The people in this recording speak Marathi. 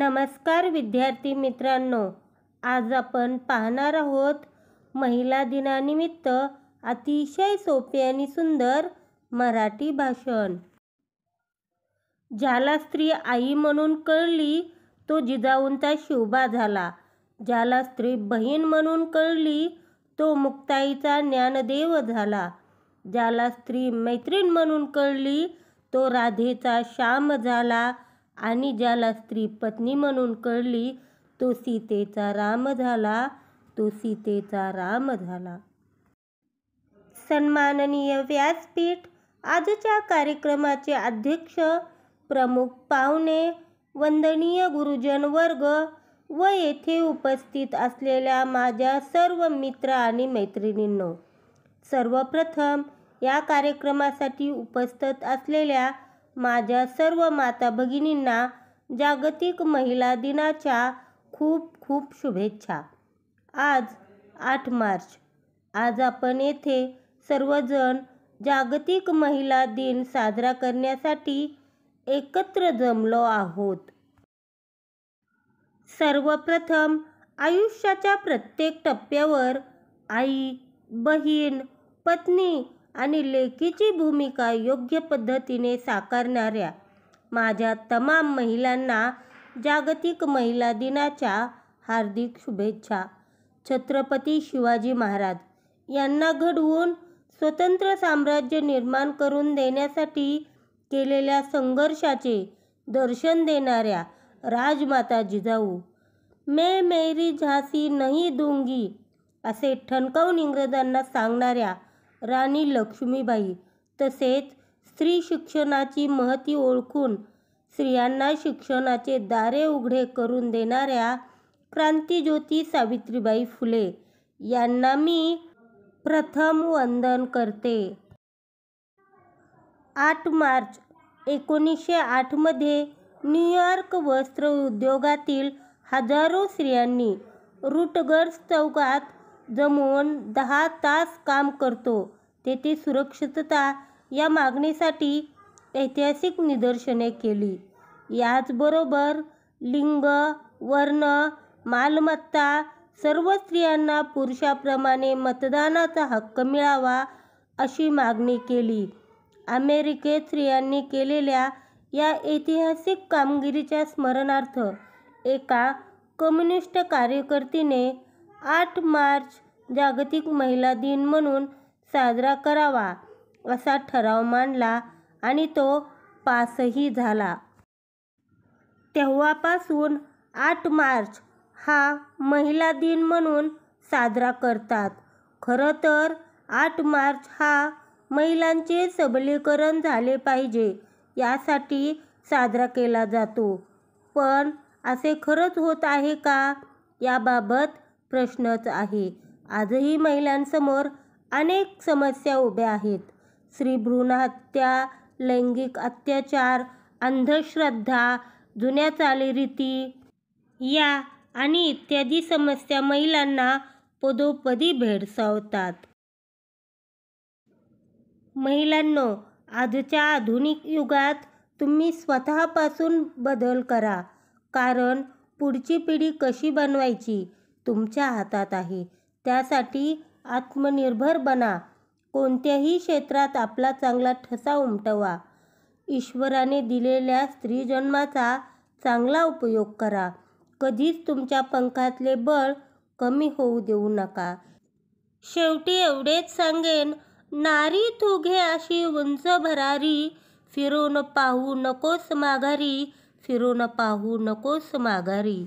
नमस्कार विद्यार्थी मित्रांनो आज आपण पाहणार आहोत महिला दिनानिमित्त अतिशय सोपे आणि सुंदर मराठी भाषण ज्याला स्त्री आई म्हणून कळली तो जिजाऊंचा शोभा झाला ज्याला स्त्री बहीण म्हणून कळली तो मुक्ताईचा ज्ञानदेव झाला ज्याला स्त्री मैत्रीण म्हणून कळली तो राधेचा श्याम झाला आणि ज्याला स्त्री पत्नी म्हणून कळली तो सीतेचा राम झाला तो सीतेचा राम झाला सन्माननीय व्यासपीठ आजच्या कार्यक्रमाचे अध्यक्ष प्रमुख पाहुणे वंदनीय गुरुजन वर्ग व येथे उपस्थित असलेल्या माझ्या सर्व मित्र आणि मैत्रिणींनो सर्वप्रथम या कार्यक्रमासाठी उपस्थित असलेल्या माझ्या सर्व माता भगिनींना जागतिक महिला दिनाच्या खूप खूप शुभेच्छा आज आठ मार्च आज आपण येथे सर्वजण जागतिक महिला दिन साजरा करण्यासाठी एकत्र जमलो आहोत सर्वप्रथम आयुष्याच्या प्रत्येक टप्प्यावर आई बहीण पत्नी आणि लेखीची भूमिका योग्य पद्धतीने साकारणाऱ्या माझ्या तमाम महिलांना जागतिक महिला दिनाच्या हार्दिक शुभेच्छा छत्रपती शिवाजी महाराज यांना घडवून स्वतंत्र साम्राज्य निर्माण करून देण्यासाठी केलेल्या संघर्षाचे दर्शन देणाऱ्या राजमाता जिजाऊ मे मेरी झासी नही दुंगी असे ठणकावून इंग्रजांना सांगणाऱ्या राणी लक्ष्मीबाई तसेच स्त्री शिक्षणाची महती ओळखून स्त्रियांना शिक्षणाचे दारे उघडे करून देणाऱ्या क्रांतीज्योती सावित्रीबाई फुले यांना मी प्रथम वंदन करते आठ मार्च एकोणीसशे आठमध्ये न्यूयॉर्क वस्त्र उद्योगातील हजारो स्त्रियांनी रुटगर्स चौकात जमवून दहा तास काम करतो तेथे सुरक्षितता या मागणीसाठी ऐतिहासिक निदर्शने केली याचबरोबर लिंग वर्ण मालमत्ता सर्व स्त्रियांना पुरुषाप्रमाणे मतदानाचा हक्क मिळावा अशी मागणी केली अमेरिकेत स्त्रियांनी केलेल्या या ऐतिहासिक कामगिरीच्या स्मरणार्थ एका कम्युनिस्ट कार्यकर्तीने आठ मार्च जागतिक महिला दिन म्हणून साजरा करावा असा ठराव मांडला आणि तो पासही झाला तेव्हापासून आठ मार्च हा महिला दिन म्हणून साजरा करतात खरं तर आठ मार्च हा महिलांचे सबलीकरण झाले पाहिजे यासाठी साजरा केला जातो पण असे खरंच होत आहे का याबाबत प्रश्नच आहे आजही महिलांसमोर अनेक समस्या उभ्या आहेत स्त्री भ्रूणहत्या लैंगिक अत्याचार अंधश्रद्धा जुन्या चालीरीती या आणि इत्यादी समस्या महिलांना पदोपदी भेडसावतात महिलांनो आजच्या आधुनिक युगात तुम्ही स्वतःपासून बदल करा कारण पुढची पिढी कशी बनवायची तुमच्या हातात आहे त्यासाठी आत्मनिर्भर बना कोणत्याही क्षेत्रात आपला चांगला ठसा उमटवा ईश्वराने दिलेल्या स्त्रीजन्माचा चांगला उपयोग करा कधीच तुमच्या पंखातले बळ कमी होऊ देऊ नका शेवटी एवढेच सांगेन नारी तू घे अशी उंच भरारी फिरून पाहू नकोस माघारी फिरून पाहू नकोस माघारी